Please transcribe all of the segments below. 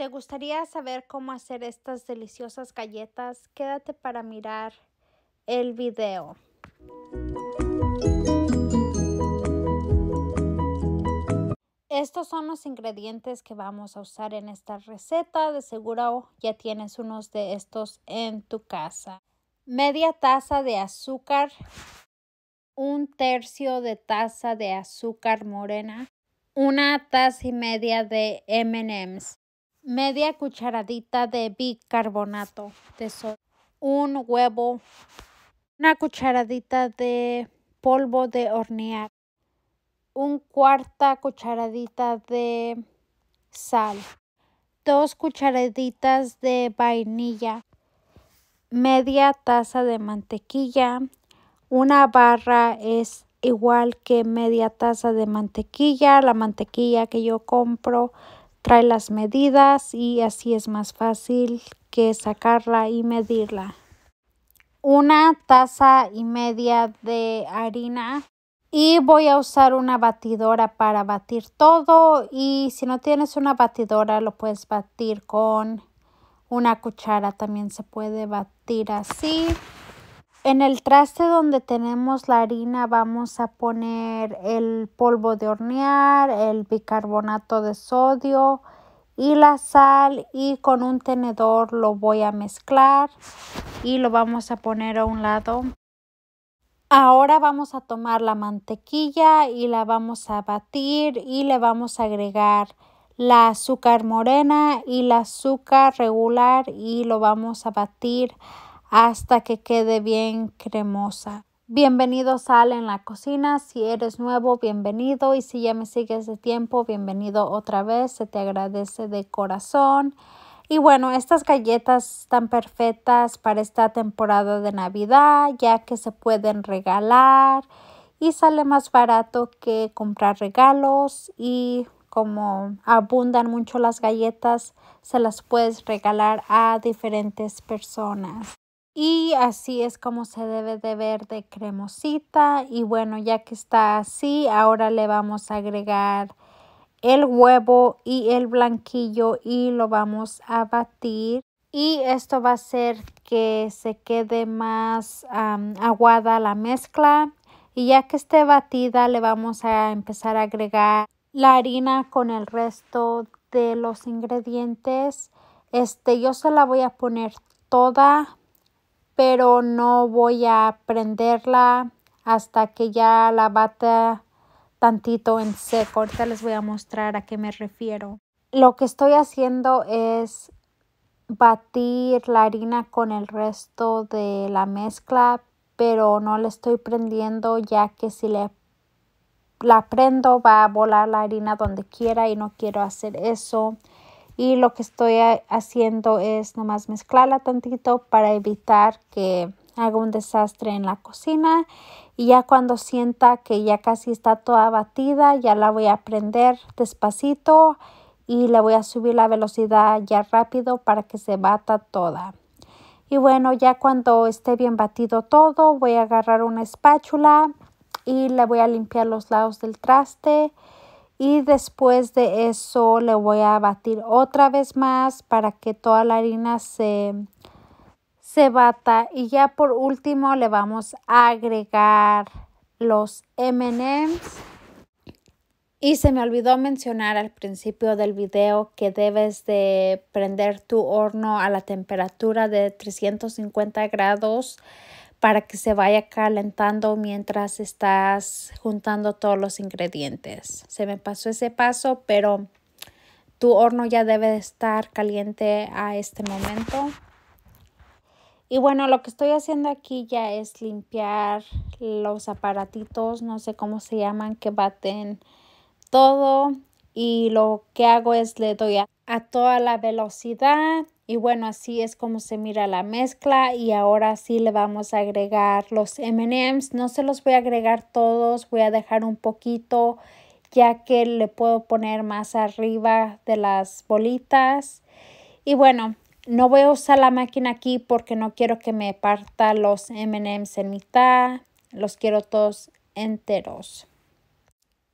¿Te gustaría saber cómo hacer estas deliciosas galletas? Quédate para mirar el video. Estos son los ingredientes que vamos a usar en esta receta. De seguro ya tienes unos de estos en tu casa. Media taza de azúcar, un tercio de taza de azúcar morena, una taza y media de M&M's, media cucharadita de bicarbonato de sodio, un huevo, una cucharadita de polvo de hornear, un cuarta cucharadita de sal, dos cucharaditas de vainilla, media taza de mantequilla, una barra es igual que media taza de mantequilla, la mantequilla que yo compro trae las medidas y así es más fácil que sacarla y medirla. Una taza y media de harina y voy a usar una batidora para batir todo y si no tienes una batidora lo puedes batir con una cuchara también se puede batir así. En el traste donde tenemos la harina vamos a poner el polvo de hornear, el bicarbonato de sodio y la sal y con un tenedor lo voy a mezclar y lo vamos a poner a un lado. Ahora vamos a tomar la mantequilla y la vamos a batir y le vamos a agregar la azúcar morena y la azúcar regular y lo vamos a batir hasta que quede bien cremosa. Bienvenido sal en la cocina. Si eres nuevo, bienvenido. Y si ya me sigues de tiempo, bienvenido otra vez. Se te agradece de corazón. Y bueno, estas galletas están perfectas para esta temporada de Navidad, ya que se pueden regalar y sale más barato que comprar regalos y como abundan mucho las galletas, se las puedes regalar a diferentes personas. Y así es como se debe de ver de cremosita. Y bueno, ya que está así, ahora le vamos a agregar el huevo y el blanquillo y lo vamos a batir. Y esto va a hacer que se quede más aguada la mezcla. Y ya que esté batida, le vamos a empezar a agregar la harina con el resto de los ingredientes. Este, yo se la voy a poner toda pero no voy a prenderla hasta que ya la bata tantito en seco. Ahorita les voy a mostrar a qué me refiero. Lo que estoy haciendo es batir la harina con el resto de la mezcla, pero no la estoy prendiendo ya que si le, la prendo va a volar la harina donde quiera y no quiero hacer eso y lo que estoy haciendo es nomás mezclarla tantito para evitar que haga un desastre en la cocina y ya cuando sienta que ya casi está toda batida ya la voy a prender despacito y le voy a subir la velocidad ya rápido para que se bata toda. Y bueno, ya cuando esté bien batido todo, voy a agarrar una espátula y le voy a limpiar los lados del traste y después de eso le voy a batir otra vez más para que toda la harina se, se bata y ya por último le vamos a agregar los M&M's y se me olvidó mencionar al principio del video que debes de prender tu horno a la temperatura de 350 grados para que se vaya calentando mientras estás juntando todos los ingredientes. Se me pasó ese paso, pero tu horno ya debe estar caliente a este momento. Y bueno, lo que estoy haciendo aquí ya es limpiar los aparatitos, no sé cómo se llaman, que baten todo. Y lo que hago es le doy a a toda la velocidad y bueno así es como se mira la mezcla y ahora sí le vamos a agregar los M&M's no se los voy a agregar todos voy a dejar un poquito ya que le puedo poner más arriba de las bolitas y bueno no voy a usar la máquina aquí porque no quiero que me parta los M&M's en mitad los quiero todos enteros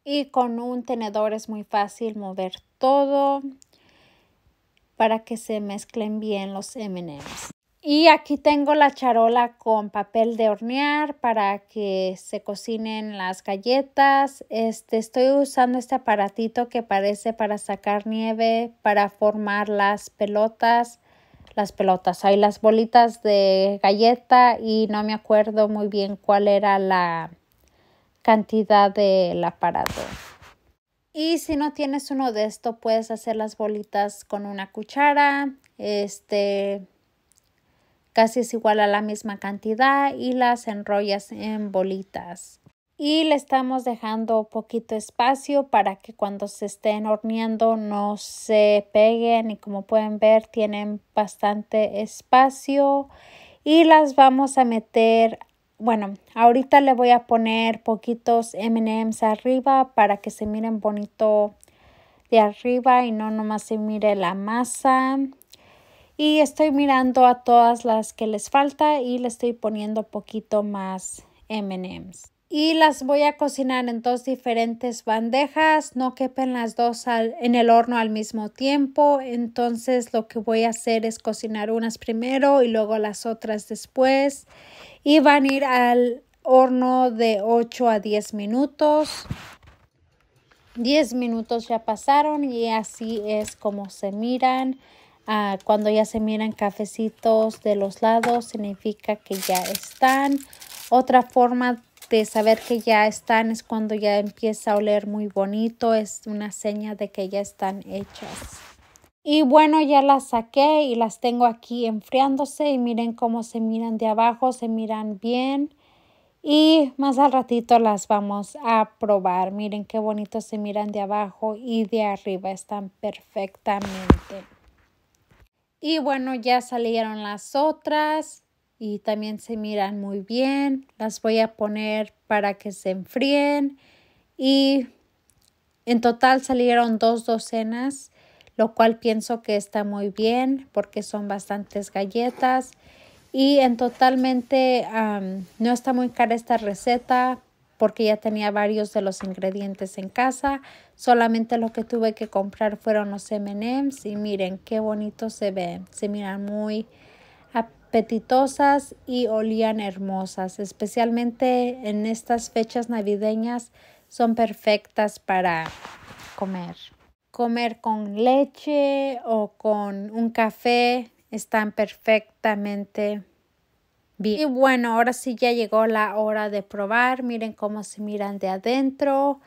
y con un tenedor es muy fácil mover todo para que se mezclen bien los MMs. Y aquí tengo la charola con papel de hornear para que se cocinen las galletas. Este, estoy usando este aparatito que parece para sacar nieve, para formar las pelotas. Las pelotas, hay las bolitas de galleta y no me acuerdo muy bien cuál era la cantidad del aparato. Y si no tienes uno de estos, puedes hacer las bolitas con una cuchara. Este casi es igual a la misma cantidad y las enrollas en bolitas. Y le estamos dejando poquito espacio para que cuando se estén horneando no se peguen y como pueden ver tienen bastante espacio y las vamos a meter bueno, ahorita le voy a poner poquitos M&M's arriba para que se miren bonito de arriba y no nomás se mire la masa. Y estoy mirando a todas las que les falta y le estoy poniendo poquito más M&M's y las voy a cocinar en dos diferentes bandejas. No quepen las dos en el horno al mismo tiempo. Entonces lo que voy a hacer es cocinar unas primero y luego las otras después. Y van a ir al horno de 8 a 10 minutos. 10 minutos ya pasaron y así es como se miran. Ah, cuando ya se miran cafecitos de los lados significa que ya están. Otra forma de saber que ya están es cuando ya empieza a oler muy bonito, es una seña de que ya están hechas. Y bueno, ya las saqué y las tengo aquí enfriándose y miren cómo se miran de abajo, se miran bien. Y más al ratito las vamos a probar. Miren qué bonito se miran de abajo y de arriba. Están perfectamente. Y bueno, ya salieron las otras y también se miran muy bien. Las voy a poner para que se enfríen y en total salieron dos docenas, lo cual pienso que está muy bien porque son bastantes galletas. Y en totalmente no está muy cara esta receta porque ya tenía varios de los ingredientes en casa. Solamente lo que tuve que comprar fueron los MMs y miren qué bonito se ven. Se miran muy, apetitosas y olían hermosas, especialmente en estas fechas navideñas son perfectas para comer. Comer con leche o con un café están perfectamente bien. Y bueno, ahora sí ya llegó la hora de probar. Miren cómo se miran de adentro.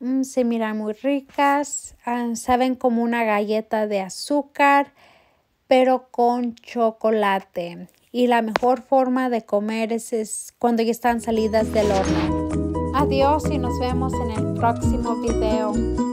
Mm, se miran muy ricas. Ah, saben como una galleta de azúcar pero con chocolate. Y la mejor forma de comer es, cuando ya están salidas del horno. Adiós y nos vemos en el próximo video.